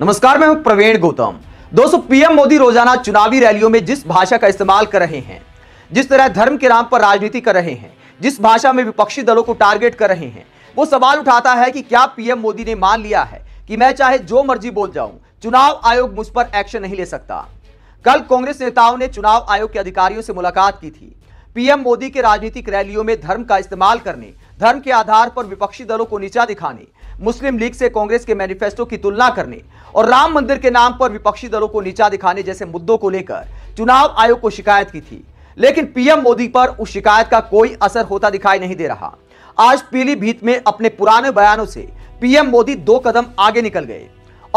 नमस्कार मैं हूं प्रवीण गौतम दोस्तों पीएम मोदी रोजाना चुनावी रैलियों में जिस भाषा का इस्तेमाल कर रहे हैं जिस तरह धर्म के नाम पर राजनीति कर रहे हैं जिस भाषा में विपक्षी दलों को टारगेट कर रहे हैं वो सवाल उठाता है कि क्या पीएम मोदी ने मान लिया है कि मैं चाहे जो मर्जी बोल जाऊं चुनाव आयोग मुझ पर एक्शन नहीं ले सकता कल कांग्रेस नेताओं ने चुनाव आयोग के अधिकारियों से मुलाकात की थी पीएम मोदी के राजनीतिक रैलियों में धर्म का इस्तेमाल करने धर्म के आधार पर विपक्षी दलों को नीचा दिखाने मुस्लिम लीग से कांग्रेस के मैनिफेस्टो की तुलना करने और राम मंदिर के नाम पर विपक्षी दलों को नीचा दिखाने जैसे मुद्दों को लेकर चुनाव आयोग को शिकायत की थी लेकिन पीएम मोदी पर उस शिकायत का कोई असर होता दिखाई नहीं दे रहा आज पीलीभीत में अपने पुराने बयानों से पीएम मोदी दो कदम आगे निकल गए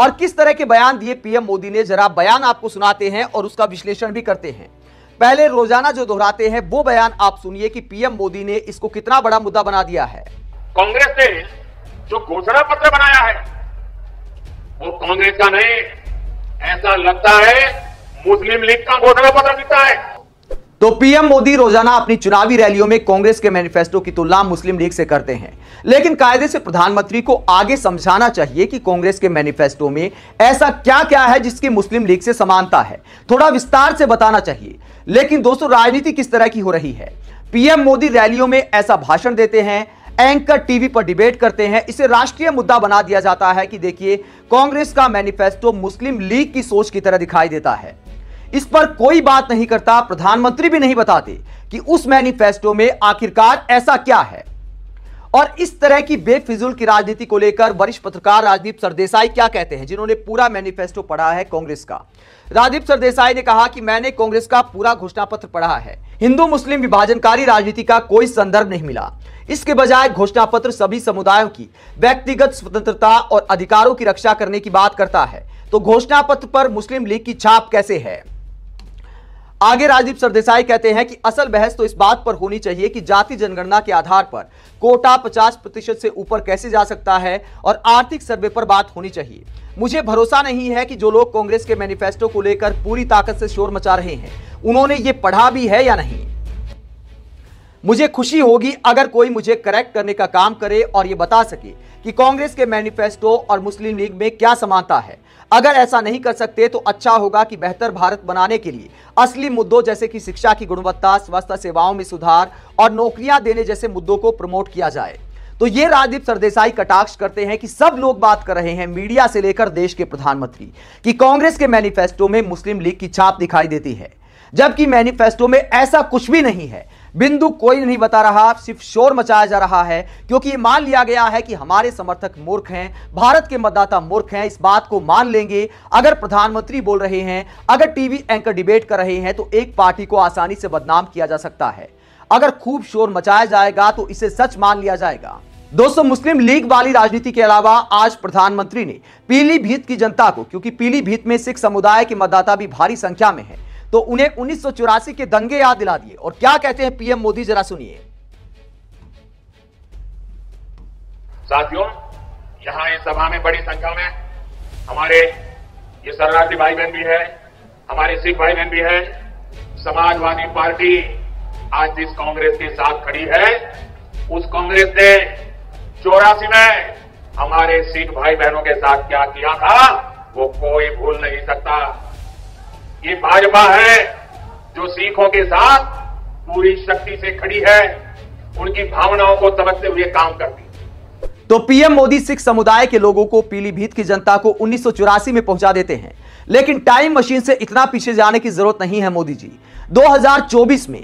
और किस तरह के बयान दिए पीएम मोदी ने जरा बयान आपको सुनाते हैं और उसका विश्लेषण भी करते हैं पहले रोजाना जो दोहराते हैं वो बयान आप सुनिए कि पीएम मोदी ने इसको कितना बड़ा मुद्दा बना दिया है कांग्रेस ने जो घोषणा पत्र बनाया है वो कांग्रेस का नहीं ऐसा लगता है मुस्लिम लीग का घोषणा पत्र लिखता है तो पीएम मोदी रोजाना अपनी चुनावी रैलियों में कांग्रेस के मैनिफेस्टो की तुलना मुस्लिम लीग से करते हैं लेकिन कायदे से प्रधानमंत्री को आगे समझाना चाहिए कि कांग्रेस के मैनिफेस्टो में ऐसा क्या क्या है जिसकी मुस्लिम लीग से समानता है थोड़ा विस्तार से बताना चाहिए लेकिन दोस्तों राजनीति किस तरह की हो रही है पीएम मोदी रैलियों में ऐसा भाषण देते हैं एंकर टीवी पर डिबेट करते हैं इसे राष्ट्रीय मुद्दा बना दिया जाता है कि देखिए कांग्रेस का मैनिफेस्टो मुस्लिम लीग की सोच की तरह दिखाई देता है इस पर कोई बात नहीं करता प्रधानमंत्री भी नहीं बताते कि उस मैनिफेस्टो में आखिरकार ऐसा क्या है और इस तरह की बेफिजूल की राजनीति को लेकर वरिष्ठ पत्रकार राजदीप सरदेसाई क्या कहते हैं जिन्होंने पूरा मैनिफेस्टो पढ़ा है कांग्रेस का राजदीप सरदेसाई ने कहा कि मैंने कांग्रेस का पूरा घोषणा पत्र पढ़ा है हिंदू मुस्लिम विभाजनकारी राजनीति का कोई संदर्भ नहीं मिला इसके बजाय घोषणा पत्र सभी समुदायों की व्यक्तिगत स्वतंत्रता और अधिकारों की रक्षा करने की बात करता है तो घोषणा पत्र पर मुस्लिम लीग की छाप कैसे है आगे राजदीप सरदेसाई कहते हैं कि असल बहस तो इस बात पर होनी चाहिए कि जाति जनगणना के आधार पर कोटा 50 प्रतिशत से ऊपर कैसे जा सकता है और आर्थिक सर्वे पर बात होनी चाहिए मुझे भरोसा नहीं है कि जो लोग कांग्रेस के मैनिफेस्टो को लेकर पूरी ताकत से शोर मचा रहे हैं उन्होंने ये पढ़ा भी है या नहीं मुझे खुशी होगी अगर कोई मुझे करेक्ट करने का काम करे और ये बता सके कि कांग्रेस के मैनिफेस्टो और मुस्लिम लीग में क्या समानता है अगर ऐसा नहीं कर सकते तो अच्छा होगा कि बेहतर भारत बनाने के लिए असली मुद्दों जैसे कि शिक्षा की गुणवत्ता स्वास्थ्य सेवाओं में सुधार और नौकरियां देने जैसे मुद्दों को प्रमोट किया जाए तो ये राजदीप सरदेसाई कटाक्ष करते हैं कि सब लोग बात कर रहे हैं मीडिया से लेकर देश के प्रधानमंत्री कि कांग्रेस के मैनिफेस्टो में मुस्लिम लीग की छाप दिखाई देती है जबकि मैनिफेस्टो में ऐसा कुछ भी नहीं है बिंदु कोई नहीं बता रहा सिर्फ शोर मचाया जा रहा है क्योंकि ये मान लिया गया है कि हमारे समर्थक मूर्ख हैं भारत के मतदाता मूर्ख हैं इस बात को मान लेंगे अगर प्रधानमंत्री बोल रहे हैं अगर टीवी एंकर डिबेट कर रहे हैं तो एक पार्टी को आसानी से बदनाम किया जा सकता है अगर खूब शोर मचाया जाएगा तो इसे सच मान लिया जाएगा दोस्तों मुस्लिम लीग वाली राजनीति के अलावा आज प्रधानमंत्री ने पीलीभीत की जनता को क्योंकि पीलीभीत में सिख समुदाय के मतदाता भी भारी संख्या में है तो उन्हें उन्नीस के दंगे याद दिला दिए और क्या कहते हैं पीएम मोदी जरा सुनिए साथियों यहां इस सभा में बड़ी संख्या में हमारे ये शरणार्थी भाई बहन भी है हमारे सिख भाई बहन भी है समाजवादी पार्टी आज जिस कांग्रेस के साथ खड़ी है उस कांग्रेस ने चौरासी में हमारे सिख भाई बहनों के साथ क्या किया था वो कोई भूल नहीं सकता ये भाजपा है जो सिखों के साथ पूरी शक्ति से खड़ी है उनकी भावनाओं को समझते हुए काम करती तो पीएम मोदी सिख समुदाय के लोगों को पीलीभीत की जनता को उन्नीस में पहुंचा देते हैं लेकिन टाइम मशीन से इतना पीछे जाने की जरूरत नहीं है मोदी जी 2024 में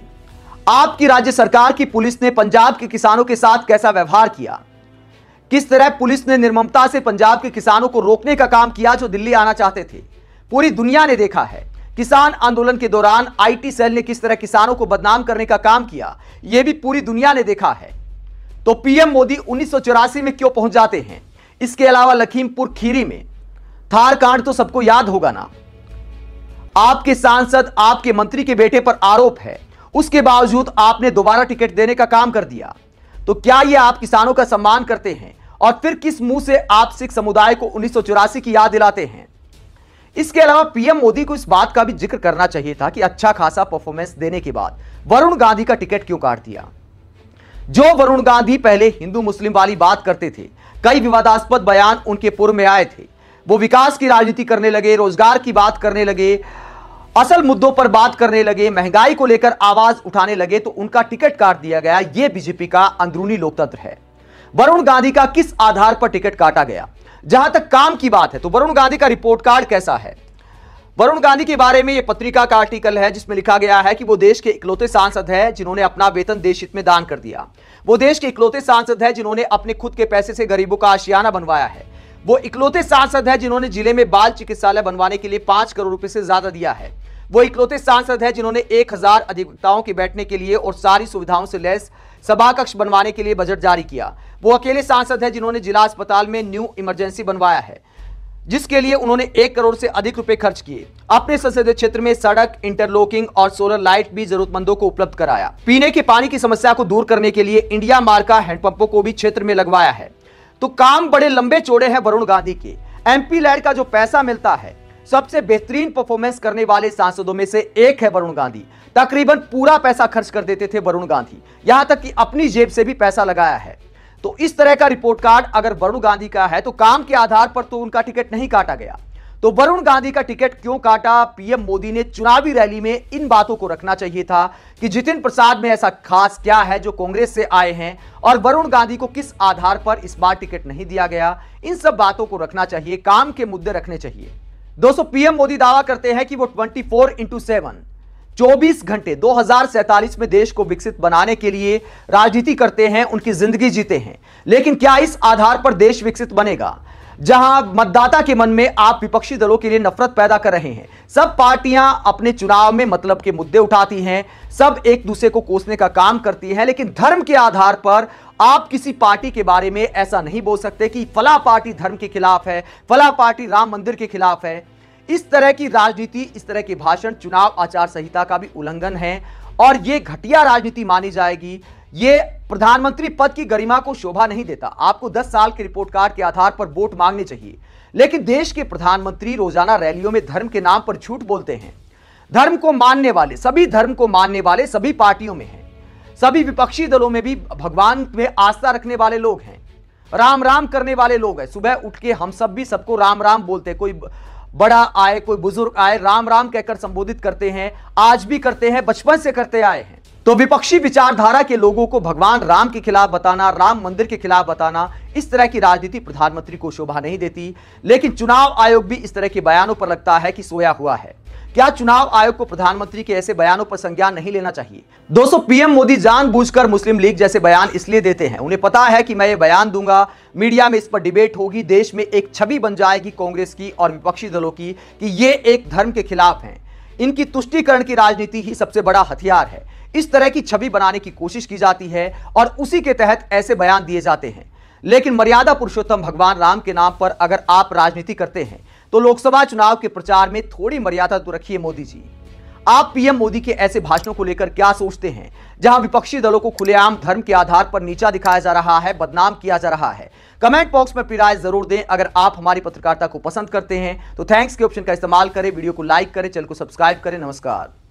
आपकी राज्य सरकार की पुलिस ने पंजाब के किसानों के साथ कैसा व्यवहार किया किस तरह पुलिस ने निर्ममता से पंजाब के किसानों को रोकने का काम किया जो दिल्ली आना चाहते थे पूरी दुनिया ने देखा है किसान आंदोलन के दौरान आईटी सेल ने किस तरह किसानों को बदनाम करने का काम किया यह भी पूरी दुनिया ने देखा है तो पीएम मोदी उन्नीस में क्यों पहुंच जाते हैं इसके अलावा लखीमपुर खीरी में थार कांड तो सबको याद होगा ना आपके सांसद आपके मंत्री के बेटे पर आरोप है उसके बावजूद आपने दोबारा टिकट देने का काम कर दिया तो क्या ये आप किसानों का सम्मान करते हैं और फिर किस मुंह से आप सिख समुदाय को उन्नीस की याद दिलाते हैं इसके अलावा पीएम मोदी को इस बात का भी जिक्र करना चाहिए था कि अच्छा खासा परफॉर्मेंस देने के बाद वरुण गांधी का टिकट क्यों काट दिया जो वरुण गांधी पहले हिंदू मुस्लिम वाली बात करते थे कई विवादास्पद बयान उनके पूर्व में आए थे वो विकास की राजनीति करने लगे रोजगार की बात करने लगे असल मुद्दों पर बात करने लगे महंगाई को लेकर आवाज उठाने लगे तो उनका टिकट काट दिया गया यह बीजेपी का अंदरूनी लोकतंत्र है वरुण गांधी का किस आधार पर टिकट काटा गया जहां तक काम की बात है तो वरुण गांधी का रिपोर्ट कार्ड कैसा है वरुण गांधी के बारे में यह पत्रिका का आर्टिकल है जिसमें लिखा गया है कि वो देश के इकलौते सांसद हैं जिन्होंने अपना वेतन देश हित में दान कर दिया वो देश के इकलौते सांसद हैं जिन्होंने अपने खुद के पैसे से गरीबों का आशियाना बनवाया है वो इकलौते सांसद हैं जिन्होंने जिले में बाल चिकित्सालय बनवाने के लिए पांच करोड़ रुपए से ज्यादा दिया है वो इकलौते सांसद हैं जिन्होंने एक हजार अधिवक्ताओं के बैठने के लिए और सारी सुविधाओं से लैस सभा कक्ष बनवाने के लिए बजट जारी किया वो अकेले सांसद हैं जिन्होंने जिला अस्पताल में न्यू इमरजेंसी बनवाया है जिसके लिए उन्होंने एक करोड़ से अधिक रुपए खर्च किए अपने संसदीय क्षेत्र में सड़क इंटरलॉकिंग और सोलर लाइट भी जरूरतमंदों को उपलब्ध कराया पीने के पानी की समस्या को दूर करने के लिए इंडिया मार्का हैंडपंपों को भी क्षेत्र में लगवाया है तो काम बड़े लंबे चौड़े हैं वरुण गांधी के एमपी लैड का जो पैसा मिलता है सबसे बेहतरीन परफॉर्मेंस करने वाले सांसदों में से एक है वरुण गांधी तकरीबन पूरा पैसा खर्च कर देते थे वरुण गांधी यहां तक कि अपनी जेब से भी पैसा लगाया है तो इस तरह का रिपोर्ट कार्ड अगर वरुण गांधी का है तो काम के आधार पर तो उनका टिकट नहीं काटा गया तो वरुण गांधी का टिकट क्यों काटा पीएम मोदी ने चुनावी रैली में इन बातों को रखना चाहिए था कि जितिन प्रसाद में ऐसा खास क्या है जो कांग्रेस से आए हैं और वरुण गांधी को किस आधार पर इस बार टिकट नहीं दिया गया इन सब बातों को रखना चाहिए काम के मुद्दे रखने चाहिए दोस्तों पीएम मोदी दावा करते हैं कि वो ट्वेंटी फोर इंटू सेवन 24 घंटे दो में देश को विकसित बनाने के लिए राजनीति करते हैं उनकी जिंदगी जीते हैं लेकिन क्या इस आधार पर देश विकसित बनेगा जहां मतदाता के मन में आप विपक्षी दलों के लिए नफरत पैदा कर रहे हैं सब पार्टियां अपने चुनाव में मतलब के मुद्दे उठाती हैं सब एक दूसरे को कोसने का काम करती हैं लेकिन धर्म के आधार पर आप किसी पार्टी के बारे में ऐसा नहीं बोल सकते कि फला पार्टी धर्म के खिलाफ है फला पार्टी राम मंदिर के खिलाफ है इस तरह की राजनीति इस तरह के भाषण चुनाव आचार संहिता का भी उल्लंघन है और ये घटिया राजनीति मानी जाएगी ये प्रधानमंत्री पद की गरिमा को शोभा नहीं देता आपको 10 साल के रिपोर्ट कार्ड के आधार पर वोट मांगने चाहिए लेकिन देश के प्रधानमंत्री रोजाना रैलियों में धर्म के नाम पर झूठ बोलते हैं धर्म को मानने वाले सभी धर्म को मानने वाले सभी पार्टियों में हैं सभी विपक्षी दलों में भी भगवान में आस्था रखने वाले लोग हैं राम राम करने वाले लोग हैं सुबह उठ के हम सब भी सबको राम राम बोलते कोई बड़ा आए कोई बुजुर्ग आए राम राम कहकर संबोधित करते हैं आज भी करते हैं बचपन से करते आए हैं तो विपक्षी विचारधारा के लोगों को भगवान राम के खिलाफ बताना राम मंदिर के खिलाफ बताना इस तरह की राजनीति प्रधानमंत्री को शोभा नहीं देती लेकिन चुनाव आयोग भी इस तरह के बयानों पर लगता है कि सोया हुआ है क्या चुनाव आयोग को प्रधानमंत्री के ऐसे बयानों पर संज्ञान नहीं लेना चाहिए दोस्तों पीएम मोदी जानबूझकर मुस्लिम लीग जैसे बयान इसलिए देते हैं उन्हें पता है कि मैं ये बयान दूंगा मीडिया में इस पर डिबेट होगी देश में एक छवि बन जाएगी कांग्रेस की और विपक्षी दलों की कि ये एक धर्म के खिलाफ है इनकी तुष्टिकरण की राजनीति ही सबसे बड़ा हथियार है इस तरह की छवि बनाने की कोशिश की जाती है और उसी के तहत ऐसे बयान दिए जाते हैं लेकिन मर्यादा पुरुषोत्तम भगवान राम के नाम पर अगर आप राजनीति करते हैं तो लोकसभा चुनाव के प्रचार में थोड़ी मर्यादा तो रखिए मोदी जी आप पीएम मोदी के ऐसे भाषणों को लेकर क्या सोचते हैं जहां विपक्षी दलों को खुलेआम धर्म के आधार पर नीचा दिखाया जा रहा है बदनाम किया जा रहा है कमेंट बॉक्स में अपनी राय जरूर दें अगर आप हमारी पत्रकारिता को पसंद करते हैं तो थैंक्स के ऑप्शन का इस्तेमाल करें वीडियो को लाइक करें चैनल को सब्सक्राइब करें नमस्कार